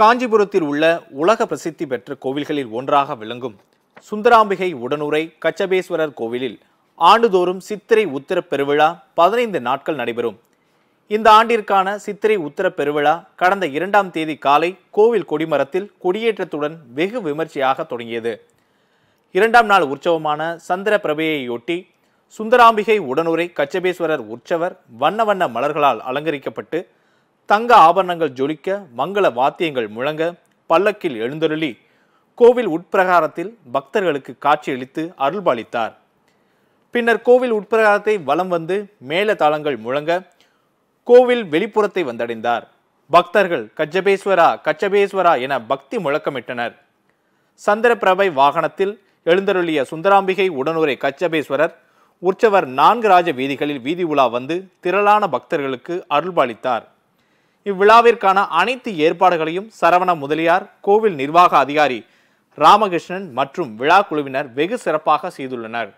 காஞ்சிபுரத்தில் உள்ள உலக பிரசித்தி பெற்ற கோவில்களில் ஒன்றாக விளங்கும் சுந்தராம்பிகை உடனுரை கச்சபேஸ்வரர் கோவிலில் ஆண்டுதோறும் சித்திரை உத்தர பெருவிழா பதினைந்து நாட்கள் நடைபெறும் இந்த ஆண்டிற்கான சித்திரை உத்தர பெருவிழா கடந்த இரண்டாம் தேதி காலை கோவில் கொடிமரத்தில் கொடியேற்றத்துடன் வெகு விமர்சையாக தொடங்கியது இரண்டாம் நாள் உற்சவமான சந்திர பிரபையையொட்டி சுந்தராம்பிகை உடனுரை கச்சபேஸ்வரர் உற்சவர் வண்ண வண்ண மலர்களால் அலங்கரிக்கப்பட்டு தங்க ஆபரணங்கள் ஜொலிக்க மங்கள வாத்தியங்கள் முழங்க பல்லக்கில் எழுந்தருளி கோவில் உட்பிரகாரத்தில் பக்தர்களுக்கு காட்சியளித்து அருள்பாலித்தார் பின்னர் கோவில் உட்பிரகாரத்தை வலம் வந்து மேல தாளங்கள் முழங்க கோவில் வெளிப்புறத்தை வந்தடைந்தார் பக்தர்கள் கச்சபேஸ்வரா கச்சபேஸ்வரா என பக்தி முழக்கமிட்டனர் சந்திரபிரபை வாகனத்தில் எழுந்தருளிய சுந்தராம்பிகை உடனுரை கச்சபேஸ்வரர் உற்சவர் நான்கு ராஜ வீதிகளில் வீதி உலா வந்து திரளான பக்தர்களுக்கு அருள்பாலித்தார் இவ்விழாவிற்கான அனைத்து ஏற்பாடுகளையும் சரவண முதலியார் கோவில் நிர்வாக அதிகாரி ராமகிருஷ்ணன் மற்றும் விழா குழுவினர் வெகு சிறப்பாக செய்துள்ளனர்